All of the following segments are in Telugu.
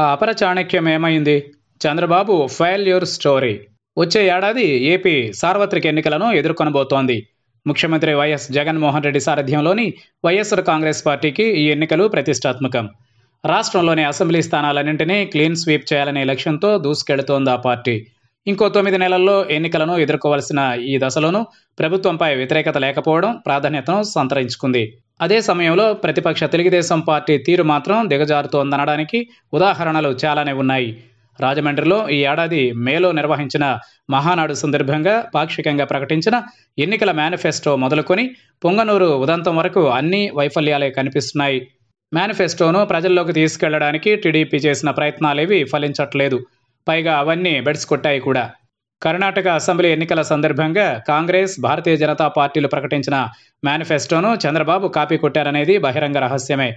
ఆ అపర చాణక్యం ఏమైంది చంద్రబాబు ఫైల్ యువర్ స్టోరీ వచ్చే ఏడాది ఏపీ సార్వత్రిక ఎన్నికలను ఎదుర్కొనబోతోంది ముఖ్యమంత్రి వైఎస్ జగన్మోహన్ రెడ్డి సారథ్యంలోని వైఎస్ఆర్ కాంగ్రెస్ పార్టీకి ఈ ఎన్నికలు ప్రతిష్టాత్మకం రాష్ట్రంలోని అసెంబ్లీ స్థానాలన్నింటినీ క్లీన్ స్వీప్ చేయాలనే లక్ష్యంతో దూసుకెళ్తోంది ఆ పార్టీ ఇంకో తొమ్మిది నెలల్లో ఎన్నికలను ఎదుర్కోవాల్సిన ఈ దశలోనూ ప్రభుత్వంపై వ్యతిరేకత లేకపోవడం ప్రాధాన్యతను సంతరించుకుంది అదే సమయంలో ప్రతిపక్ష తెలుగుదేశం పార్టీ తీరు మాత్రం దిగజారుతోందనడానికి ఉదాహరణలు చాలానే ఉన్నాయి రాజమండ్రిలో ఈ ఏడాది మేలో నిర్వహించిన మహానాడు సందర్భంగా పాక్షికంగా ప్రకటించిన ఎన్నికల మేనిఫెస్టో మొదలుకొని పొంగనూరు ఉదంతం వరకు అన్ని వైఫల్యాలే కనిపిస్తున్నాయి మేనిఫెస్టోను ప్రజల్లోకి తీసుకెళ్లడానికి టీడీపీ చేసిన ప్రయత్నాలేవి ఫలించట్లేదు పైగా అవన్నీ బెడ్స్ కొట్టాయి కూడా కర్ణాటక అసెంబ్లీ ఎన్నికల సందర్భంగా కాంగ్రెస్ భారతీయ జనతా పార్టీలు ప్రకటించిన మేనిఫెస్టోను చంద్రబాబు కాపీ కొట్టారనేది బహిరంగ రహస్యమే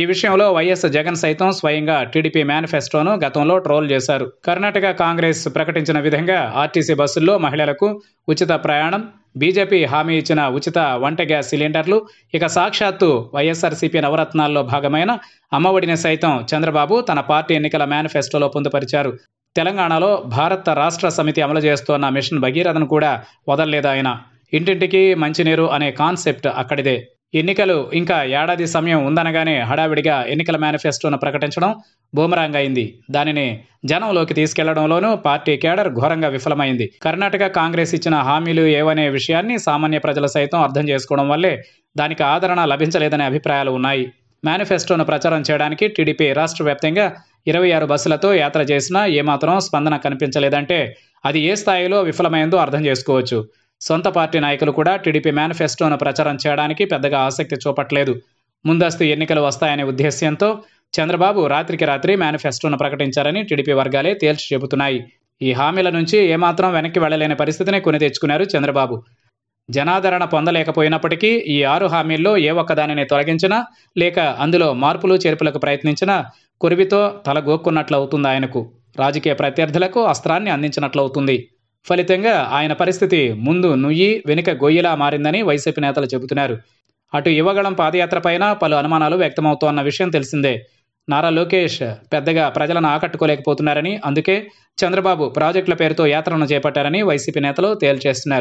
ఈ విషయంలో వైఎస్ జగన్ సైతం స్వయంగా టీడీపీ మేనిఫెస్టోను గతంలో ట్రోల్ చేశారు కర్ణాటక కాంగ్రెస్ ప్రకటించిన విధంగా ఆర్టీసీ బస్సుల్లో మహిళలకు ఉచిత ప్రయాణం బీజేపీ హామీ ఇచ్చిన ఉచిత వంట గ్యాస్ సిలిండర్లు ఇక సాక్షాత్తు వైఎస్ఆర్సీపీ నవరత్నాల్లో భాగమైన అమ్మఒడిని సైతం చంద్రబాబు తన పార్టీ ఎన్నికల మేనిఫెస్టోలో పొందుపరిచారు తెలంగాణలో భారత రాష్ట్ర సమితి అమలు చేస్తున్న మిషన్ భగీరథను కూడా వదలలేదు ఆయన ఇంటింటికి మంచినీరు అనే కాన్సెప్ట్ అక్కడిదే ఎన్నికలు ఇంకా ఏడాది సమయం ఉందనగానే హడావిడిగా ఎన్నికల మేనిఫెస్టోను ప్రకటించడం బూమరాంగ్ అయింది దానిని జనంలోకి తీసుకెళ్లడంలోనూ పార్టీ కేడర్ ఘోరంగా విఫలమైంది కర్ణాటక కాంగ్రెస్ ఇచ్చిన హామీలు ఏవనే విషయాన్ని సామాన్య ప్రజలు సైతం అర్థం చేసుకోవడం వల్లే దానికి ఆదరణ లభించలేదనే అభిప్రాయాలు ఉన్నాయి మేనిఫెస్టోను ప్రచారం చేయడానికి టీడీపీ రాష్ట్ర వ్యాప్తంగా ఇరవై ఆరు బస్సులతో యాత్ర చేసినా ఏమాత్రం స్పందన కనిపించలేదంటే అది ఏ స్థాయిలో విఫలమైందో అర్థం చేసుకోవచ్చు సొంత పార్టీ నాయకులు కూడా టీడీపీ మేనిఫెస్టోను ప్రచారం చేయడానికి పెద్దగా ఆసక్తి చూపట్లేదు ముందస్తు ఎన్నికలు వస్తాయనే ఉద్దేశ్యంతో చంద్రబాబు రాత్రికి రాత్రి మేనిఫెస్టోను ప్రకటించారని టీడీపీ వర్గాలే తేల్చి చెబుతున్నాయి ఈ హామీల నుంచి ఏమాత్రం వెనక్కి వెళ్లలేని పరిస్థితిని కొని తెచ్చుకున్నారు చంద్రబాబు జనాదరణ పొందలేకపోయినప్పటికీ ఈ ఆరు హామీల్లో ఏ ఒక్కదానిని తొలగించినా లేక అందులో మార్పులు చేర్పులకు ప్రయత్నించినా కురివితో తల గోక్కున్నట్లు అవుతుంది ఆయనకు రాజకీయ ప్రత్యర్థులకు అస్త్రాన్ని అందించినట్లవుతుంది ఫలితంగా ఆయన పరిస్థితి ముందు నుయ్యి వెనుక గొయ్యిలా మారిందని వైసీపీ నేతలు చెబుతున్నారు అటు యువగళం పైన పలు అనుమానాలు వ్యక్తమవుతోన్న విషయం తెలిసిందే నారా లోకేష్ పెద్దగా ప్రజలను ఆకట్టుకోలేకపోతున్నారని అందుకే చంద్రబాబు ప్రాజెక్టుల పేరుతో యాత్రను చేపట్టారని వైసీపీ నేతలు తేల్చేస్తున్నారు